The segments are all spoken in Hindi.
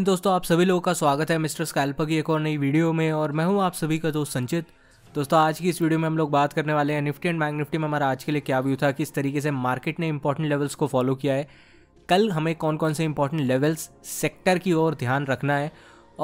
लेकिन दोस्तों आप सभी लोगों का स्वागत है मिस्टर स्कैल्पर की एक और नई वीडियो में और मैं हूं आप सभी का दोस्त संचित दोस्तों आज की इस वीडियो में हम लोग बात करने वाले हैं निफ्टी एंड बैंक निफ्टी में हमारा आज के लिए क्या व्यू था किस तरीके से मार्केट ने इंपॉर्टेंट लेवल्स को फॉलो किया है कल हमें कौन कौन से इंपॉर्टेंट लेवल्स सेक्टर की ओर ध्यान रखना है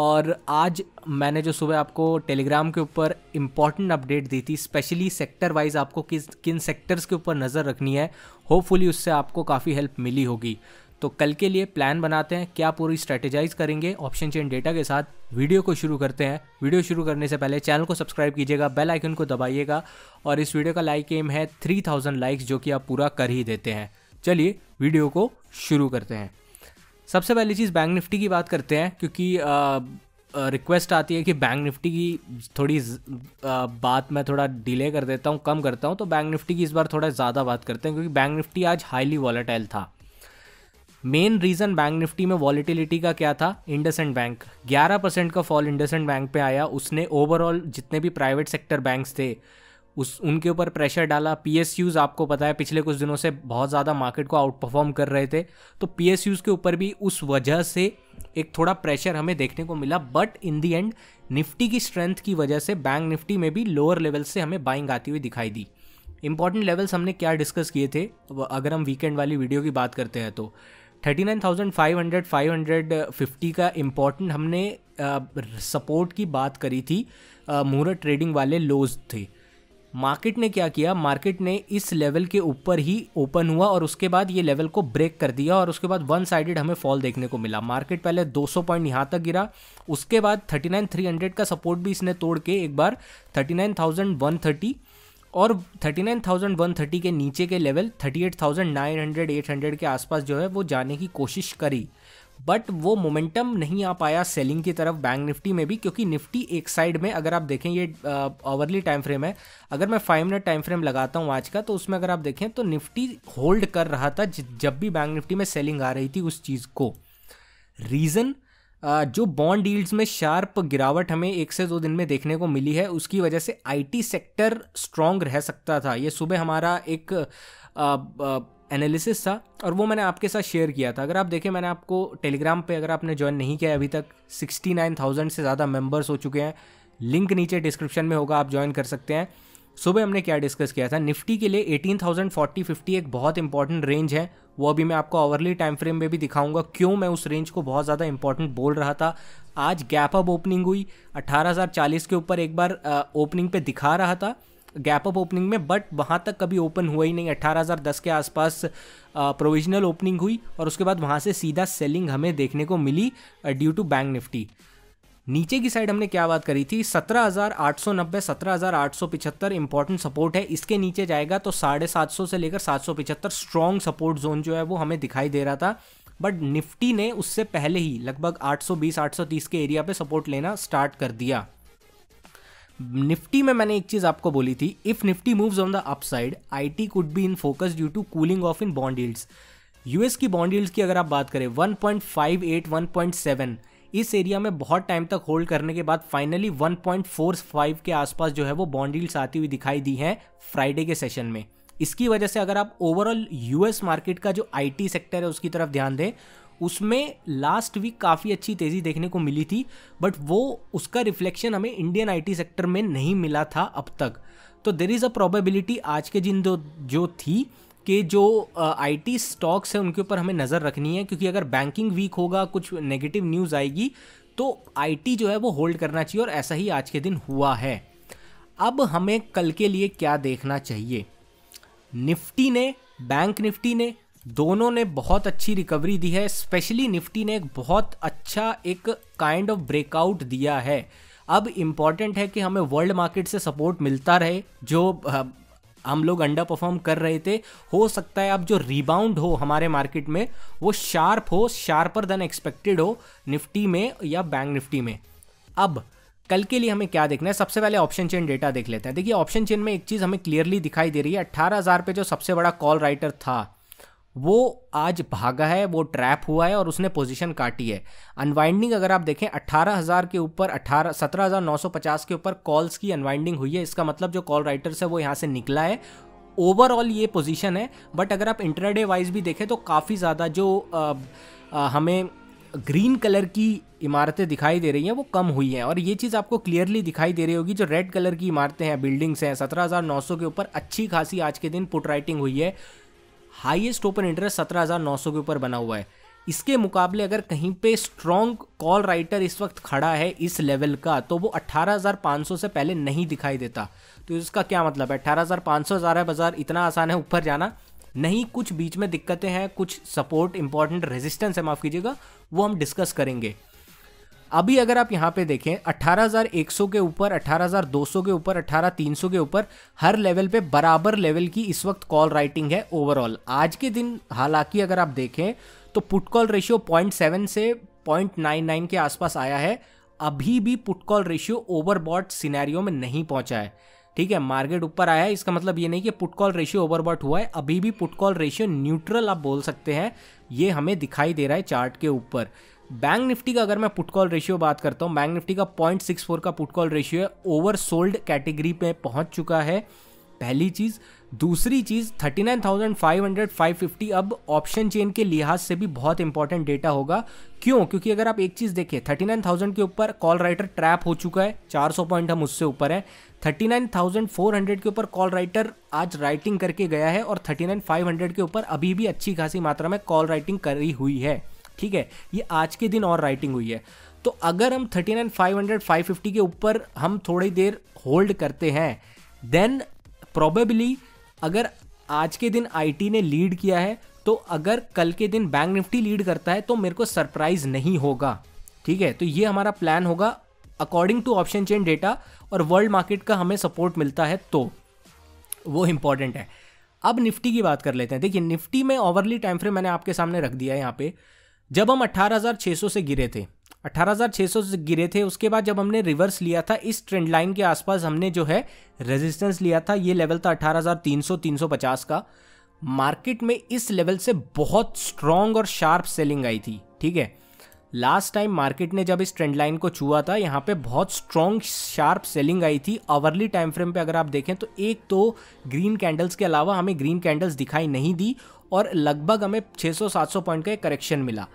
और आज मैंने जो सुबह आपको टेलीग्राम के ऊपर इम्पॉर्टेंट अपडेट दी थी स्पेशली सेक्टर वाइज आपको किस किन सेक्टर्स के ऊपर नज़र रखनी है होपफुली उससे आपको काफ़ी हेल्प मिली होगी तो कल के लिए प्लान बनाते हैं क्या पूरी स्ट्रेटेजाइज करेंगे ऑप्शन चेन डेटा के साथ वीडियो को शुरू करते हैं वीडियो शुरू करने से पहले चैनल को सब्सक्राइब कीजिएगा बेल आइकन को दबाइएगा और इस वीडियो का लाइक एम है 3000 लाइक्स जो कि आप पूरा कर ही देते हैं चलिए वीडियो को शुरू करते हैं सबसे पहली चीज़ बैंक निफ्टी की बात करते हैं क्योंकि आ, रिक्वेस्ट आती है कि बैंक निफ्टी की थोड़ी बात मैं थोड़ा डिले कर देता हूँ कम करता हूँ तो बैंक निफ्टी की इस बार थोड़ा ज़्यादा बात करते हैं क्योंकि बैंक निफ्टी आज हाईली वॉलेटाइल था मेन रीजन बैंक निफ्टी में वॉलिटिलिटी का क्या था इंडसेंड बैंक 11 परसेंट का फॉल इंडसेंड बैंक पे आया उसने ओवरऑल जितने भी प्राइवेट सेक्टर बैंक्स थे उस उनके ऊपर प्रेशर डाला पी आपको पता है पिछले कुछ दिनों से बहुत ज़्यादा मार्केट को आउट परफॉर्म कर रहे थे तो पी के ऊपर भी उस वजह से एक थोड़ा प्रेशर हमें देखने को मिला but in the end Nifty की स्ट्रेंथ की वजह से बैंक निफ्टी में भी लोअर लेवल से हमें बाइंग आती हुई दिखाई दी इंपॉर्टेंट लेवल्स हमने क्या डिस्कस किए थे अगर हम वीकेंड वाली वीडियो की बात करते हैं तो thirty nine thousand five hundred five hundred fifty का इम्पोर्टेंट हमने सपोर्ट की बात करी थी मुहूर्त ट्रेडिंग वाले लोज थे मार्केट ने क्या किया मार्केट ने इस लेवल के ऊपर ही ओपन हुआ और उसके बाद ये लेवल को ब्रेक कर दिया और उसके बाद वन साइडेड हमें फॉल देखने को मिला मार्केट पहले 200 पॉइंट यहाँ तक गिरा उसके बाद 39300 का सपोर्ट भी इसने तोड़ के एक बार 39130 और 39,130 के नीचे के लेवल 38,900 800 के आसपास जो है वो जाने की कोशिश करी बट वो मोमेंटम नहीं आ पाया सेलिंग की तरफ बैंक निफ्टी में भी क्योंकि निफ्टी एक साइड में अगर आप देखें ये आवर्ली टाइम फ्रेम है अगर मैं फाइव मिनट टाइम फ्रेम लगाता हूँ आज का तो उसमें अगर आप देखें तो निफ्टी होल्ड कर रहा था जब भी बैंक निफ्टी में सेलिंग आ रही थी उस चीज़ को रीज़न जो बॉन्ड डील्स में शार्प गिरावट हमें एक से दो दिन में देखने को मिली है उसकी वजह से आईटी सेक्टर स्ट्रांग रह सकता था ये सुबह हमारा एक एनालिसिस था और वो मैंने आपके साथ शेयर किया था अगर आप देखें मैंने आपको टेलीग्राम पे अगर आपने ज्वाइन नहीं किया अभी तक 69,000 से ज़्यादा मेंबर्स हो चुके हैं लिंक नीचे डिस्क्रिप्शन में होगा आप ज्वाइन कर सकते हैं सुबह हमने क्या डिस्कस किया था निफ्टी के लिए एटीन थाउजेंड फोर्टी फिफ्टी एक बहुत इंपॉर्टेंट रेंज है वो अभी मैं आपको आवरली टाइम फ्रेम में भी दिखाऊंगा क्यों मैं उस रेंज को बहुत ज़्यादा इंपॉर्टेंट बोल रहा था आज गैप अप ओपनिंग हुई 18,040 के ऊपर एक बार ओपनिंग पे दिखा रहा था गैप अप ओपनिंग में बट वहाँ तक कभी ओपन हुआ ही नहीं 18,010 के आसपास प्रोविजनल ओपनिंग हुई और उसके बाद वहाँ से सीधा सेलिंग हमें देखने को मिली ड्यू टू बैंक निफ्टी नीचे की साइड हमने क्या बात करी थी 17,890 17,875 इंपॉर्टेंट सपोर्ट है इसके नीचे जाएगा तो साढ़े सात सौ से लेकर सात सौ पिछहत्तर स्ट्रॉन्ग सपोर्ट जोन जो है वो हमें दिखाई दे रहा था बट निफ्टी ने उससे पहले ही लगभग 820 830 के एरिया पे सपोर्ट लेना स्टार्ट कर दिया निफ्टी में मैंने एक चीज़ आपको बोली थी if Nifty moves on the upside IT could be in focus due to cooling off in bond yields US की बॉन्ड यील्ड्स की अगर आप बात करें 1.58 1.7 इस एरिया में बहुत टाइम तक होल्ड करने के बाद फाइनली 1.45 के आसपास जो है वो बॉन्ड आती हुई दिखाई दी हैं फ्राइडे के सेशन में इसकी वजह से अगर आप ओवरऑल यूएस मार्केट का जो आईटी सेक्टर है उसकी तरफ ध्यान दें उसमें लास्ट वीक काफ़ी अच्छी तेज़ी देखने को मिली थी बट वो उसका रिफ्लेक्शन हमें इंडियन आईटी सेक्टर में नहीं मिला था अब तक तो देर इज़ अ प्रोबेबिलिटी आज के दिन जो जो थी कि जो आईटी स्टॉक्स हैं उनके ऊपर हमें नज़र रखनी है क्योंकि अगर बैंकिंग वीक होगा कुछ नेगेटिव न्यूज़ आएगी तो आईटी जो है वो होल्ड करना चाहिए और ऐसा ही आज के दिन हुआ है अब हमें कल के लिए क्या देखना चाहिए निफ्टी ने बैंक निफ्टी ने दोनों ने बहुत अच्छी रिकवरी दी है स्पेशली निफ्टी ने एक बहुत अच्छा एक काइंड ऑफ ब्रेकआउट दिया है अब इम्पॉर्टेंट है कि हमें वर्ल्ड मार्केट से सपोर्ट मिलता रहे जो हम लोग अंडर परफॉर्म कर रहे थे हो सकता है अब जो रिबाउंड हो हमारे मार्केट में वो शार्प हो शार्पर देन एक्सपेक्टेड हो निफ्टी में या बैंक निफ्टी में अब कल के लिए हमें क्या देखना है सबसे पहले ऑप्शन चेन डेटा देख लेते हैं देखिए ऑप्शन चेन में एक चीज़ हमें क्लियरली दिखाई दे रही है अट्ठारह हज़ार पे जो सबसे बड़ा कॉल राइटर था वो आज भागा है वो ट्रैप हुआ है और उसने पोजीशन काटी है अनवाइंडिंग अगर आप देखें 18,000 के ऊपर 18 17,950 के ऊपर कॉल्स की अनवाइंडिंग हुई है इसका मतलब जो कॉल राइटर्स है वो यहाँ से निकला है ओवरऑल ये पोजीशन है बट अगर आप इंटरडे वाइज भी देखें तो काफ़ी ज़्यादा जो आ, आ, हमें ग्रीन कलर की इमारतें दिखाई दे रही हैं वो कम हुई हैं और ये चीज़ आपको क्लियरली दिखाई दे रही होगी जो रेड कलर की इमारतें हैं बिल्डिंग्स हैं 17,900 के ऊपर अच्छी खासी आज के दिन पुट राइटिंग हुई है हाईएस्ट ओपन इंटरेस्ट सौ के ऊपर बना हुआ है इसके मुकाबले अगर कहीं पे स्ट्रॉन्ग कॉल राइटर इस वक्त खड़ा है इस लेवल का तो वो 18,500 से पहले नहीं दिखाई देता तो इसका क्या मतलब है 18,500 जा रहा है बाज़ार इतना आसान है ऊपर जाना नहीं कुछ बीच में दिक्कतें हैं कुछ सपोर्ट इंपॉर्टेंट रेजिस्टेंस है माफ़ कीजिएगा वो हम डिस्कस करेंगे अभी अगर आप यहाँ पे देखें 18,100 के ऊपर 18,200 के ऊपर 18,300 के ऊपर हर लेवल पे बराबर लेवल की इस वक्त कॉल राइटिंग है ओवरऑल आज के दिन हालांकि अगर आप देखें तो पुट कॉल रेशियो 0.7 से 0.99 के आसपास आया है अभी भी put call ratio overbought scenario में नहीं पहुंचा है ठीक है मार्केट ऊपर आया है इसका मतलब ये नहीं कि पुट कॉल रेशियो ओवरबॉट हुआ है अभी भी पुट कॉल रेशियो न्यूट्रल आप बोल सकते हैं ये हमें दिखाई दे रहा है चार्ट के ऊपर बैंक निफ्टी का अगर मैं पुट कॉल रेशियो बात करता हूँ बैंक निफ्टी का पॉइंट सिक्स फोर का पुट कॉल रेशियो है ओवर सोल्ड कैटेगरी पे पहुंच चुका है पहली चीज़ दूसरी चीज़ thirty nine thousand five hundred five fifty अब ऑप्शन चेन के लिहाज से भी बहुत इंपॉर्टेंट डेटा होगा क्यों क्योंकि अगर आप एक चीज़ देखिए थाउजेंड के ऊपर कॉल राइटर ट्रैप हो चुका है चार सौ पॉइंट हम उससे ऊपर हैं हंड्रेड के ऊपर कॉल राइटर आज राइटिंग करके गया है और थर्टी नाइन फाइव हंड्रेड के ऊपर अभी भी अच्छी खासी मात्रा में कॉल राइटिंग करी हुई है ठीक है ये आज के दिन और राइटिंग हुई है तो अगर हम thirty nine five hundred five fifty के ऊपर हम थोड़ी देर होल्ड करते हैं देन प्रॉबेबली अगर आज के दिन आईटी ने लीड किया है तो अगर कल के दिन बैंक निफ्टी लीड करता है तो मेरे को सरप्राइज नहीं होगा ठीक है तो ये हमारा प्लान होगा according to option chain data और वर्ल्ड मार्केट का हमें सपोर्ट मिलता है तो वो इंपॉर्टेंट है अब निफ्टी की बात कर लेते हैं देखिए निफ्टी में ओवरली टाइम फ्रेम मैंने आपके सामने रख दिया है यहाँ पे जब हम 18,600 से गिरे थे 18,600 से गिरे थे उसके बाद जब हमने रिवर्स लिया था इस ट्रेंड लाइन के आसपास हमने जो है रेजिस्टेंस लिया था ये लेवल था 18,300 350 का मार्केट में इस लेवल से बहुत स्ट्रांग और शार्प सेलिंग आई थी ठीक है लास्ट टाइम मार्केट ने जब इस ट्रेंड लाइन को छुआ था यहाँ पे बहुत स्ट्रॉन्ग शार्प सेलिंग आई थी आवरली टाइम फ्रेम पे अगर आप देखें तो एक तो ग्रीन कैंडल्स के अलावा हमें ग्रीन कैंडल्स दिखाई नहीं दी और लगभग हमें 600-700 पॉइंट का एक करेक्शन मिला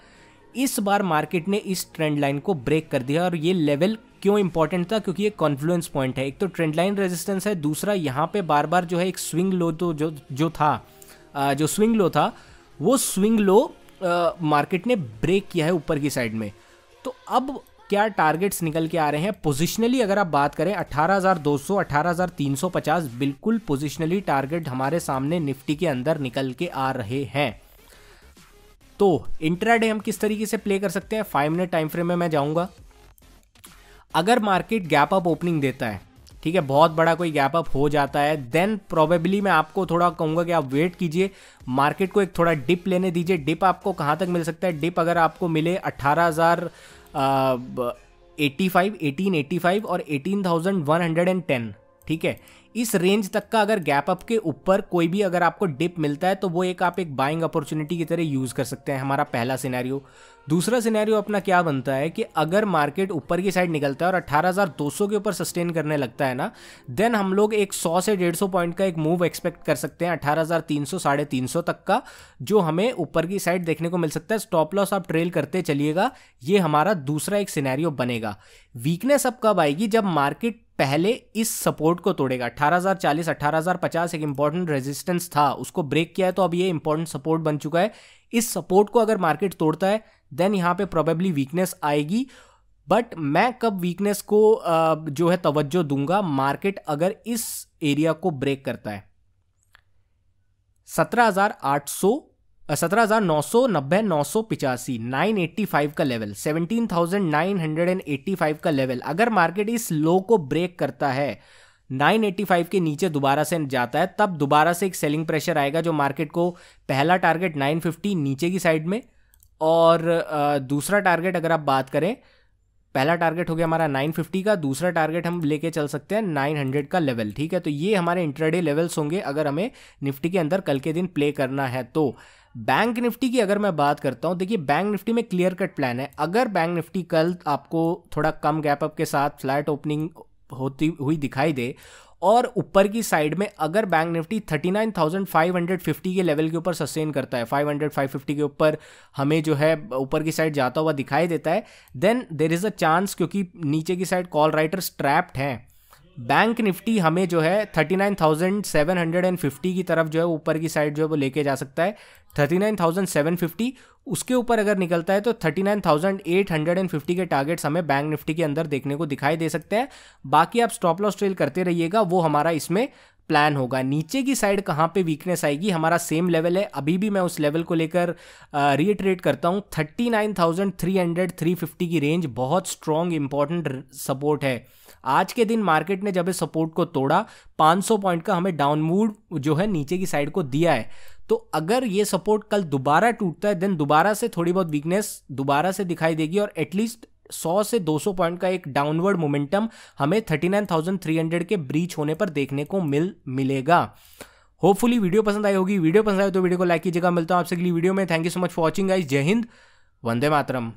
इस बार मार्केट ने इस ट्रेंड लाइन को ब्रेक कर दिया और ये लेवल क्यों इंपॉर्टेंट था क्योंकि ये कॉन्फ्लुएंस पॉइंट है एक तो ट्रेंड लाइन रेजिस्टेंस है दूसरा यहाँ पे बार बार जो है एक स्विंग लो तो जो जो था जो स्विंग लो था वो स्विंग लो मार्केट ने ब्रेक किया है ऊपर की साइड में तो अब क्या टारगेट्स निकल के आ रहे हैं पोजिशनली अगर आप बात करें 18,200, 18,350 बिल्कुल पोजिशनली टारगेट हमारे सामने निफ्टी के अंदर निकल के आ रहे हैं तो इंट्राडे हम किस तरीके से प्ले कर सकते हैं फाइव मिनट टाइम फ्रेम में मैं जाऊंगा अगर मार्केट गैप अप ओपनिंग देता है ठीक है बहुत बड़ा कोई गैप अप हो जाता है देन प्रोबेबली मैं आपको थोड़ा कहूंगा कि आप वेट कीजिए मार्केट को एक थोड़ा डिप लेने दीजिए डिप आपको कहां तक मिल सकता है डिप अगर आपको मिले अट्ठारह eighty five eighteen eighty five और eighteen thousand one hundred and ten ठीक है इस रेंज तक का अगर गैप अप के ऊपर कोई भी अगर आपको डिप मिलता है तो वो एक आप एक बाइंग अपॉर्चुनिटी की तरह यूज़ कर सकते हैं हमारा पहला सिनेरियो दूसरा सिनेरियो अपना क्या बनता है कि अगर मार्केट ऊपर की साइड निकलता है और 18,200 के ऊपर सस्टेन करने लगता है ना देन हम लोग एक 100 से 150 पॉइंट का एक मूव एक्सपेक्ट कर सकते हैं 18,300 तीन तक का जो हमें ऊपर की साइड देखने को मिल सकता है स्टॉप लॉस आप ट्रेल करते चलिएगा ये हमारा दूसरा एक सिनेरियो बनेगा वीकनेस अब कब आएगी जब मार्केट पहले इस सपोर्ट को तोड़ेगा 18040 18050 एक इंपॉर्टेंट रेजिस्टेंस था उसको ब्रेक किया है तो अब ये इंपॉर्टेंट सपोर्ट बन चुका है इस सपोर्ट को अगर मार्केट तोड़ता है देन यहाँ पे प्रोबेबली वीकनेस आएगी बट मैं कब वीकनेस को जो है तवज्जो दूंगा मार्केट अगर इस एरिया को ब्रेक करता है सत्रह हजार आठ सौ सत्रह हज़ार नौ सौ नब्बे नौ सौ पिचासी नाइन एट्टी फाइव का level seventeen thousand nine hundred and eighty five का लेवल अगर मार्केट इस लो को ब्रेक करता है 985 के नीचे दोबारा से जाता है तब दोबारा से एक सेलिंग प्रेशर आएगा जो मार्केट को पहला टारगेट 950 नीचे की साइड में और दूसरा टारगेट अगर आप बात करें पहला टारगेट हो गया हमारा 950 का दूसरा टारगेट हम लेके चल सकते हैं 900 का लेवल ठीक है तो ये हमारे इंटरडे लेवल्स होंगे अगर हमें निफ्टी के अंदर कल के दिन प्ले करना है तो बैंक निफ्टी की अगर मैं बात करता हूँ देखिए बैंक निफ्टी में क्लियर कट प्लान है अगर बैंक निफ्टी कल आपको थोड़ा कम गैप अप के साथ फ्लैट ओपनिंग होती हुई दिखाई दे और ऊपर की साइड में अगर बैंक निफ्टी 39,550 के लेवल के ऊपर सस्टेन करता है 500 550 के ऊपर हमें जो है ऊपर की साइड जाता हुआ दिखाई देता है then there is a chance क्योंकि नीचे की साइड कॉल राइटर्स ट्रैप्ड हैं बैंक निफ्टी हमें जो है 39,750 की तरफ जो है ऊपर की साइड जो है वो लेके जा सकता है 39,750 उसके ऊपर अगर निकलता है तो 39,850 के टारगेट्स हमें बैंक निफ्टी के अंदर देखने को दिखाई दे सकते हैं बाकी आप स्टॉप लॉस ट्रेल करते रहिएगा वो हमारा इसमें प्लान होगा नीचे की साइड कहाँ पे वीकनेस आएगी हमारा सेम लेवल है अभी भी मैं उस लेवल को लेकर रिएट्रेट करता हूँ थ्री फिफ्टी की रेंज बहुत स्ट्रॉन्ग इंपॉर्टेंट सपोर्ट है आज के दिन मार्केट ने जब इस सपोर्ट को तोड़ा 500 पॉइंट का हमें डाउन मूड जो है नीचे की साइड को दिया है तो अगर ये सपोर्ट कल दोबारा टूटता है देन दोबारा से थोड़ी बहुत वीकनेस दोबारा से दिखाई देगी और एटलीस्ट 100 से 200 पॉइंट का एक डाउनवर्ड मोमेंटम हमें 39,300 के ब्रीच होने पर देखने को मिल मिलेगा होपफुली वीडियो पसंद आई होगी वीडियो पसंद आए तो वीडियो को लाइक कीजिएगा मिलता हूँ आपसे अगली वीडियो में thank you so much for watching guys जय हिंद वंदे मातरम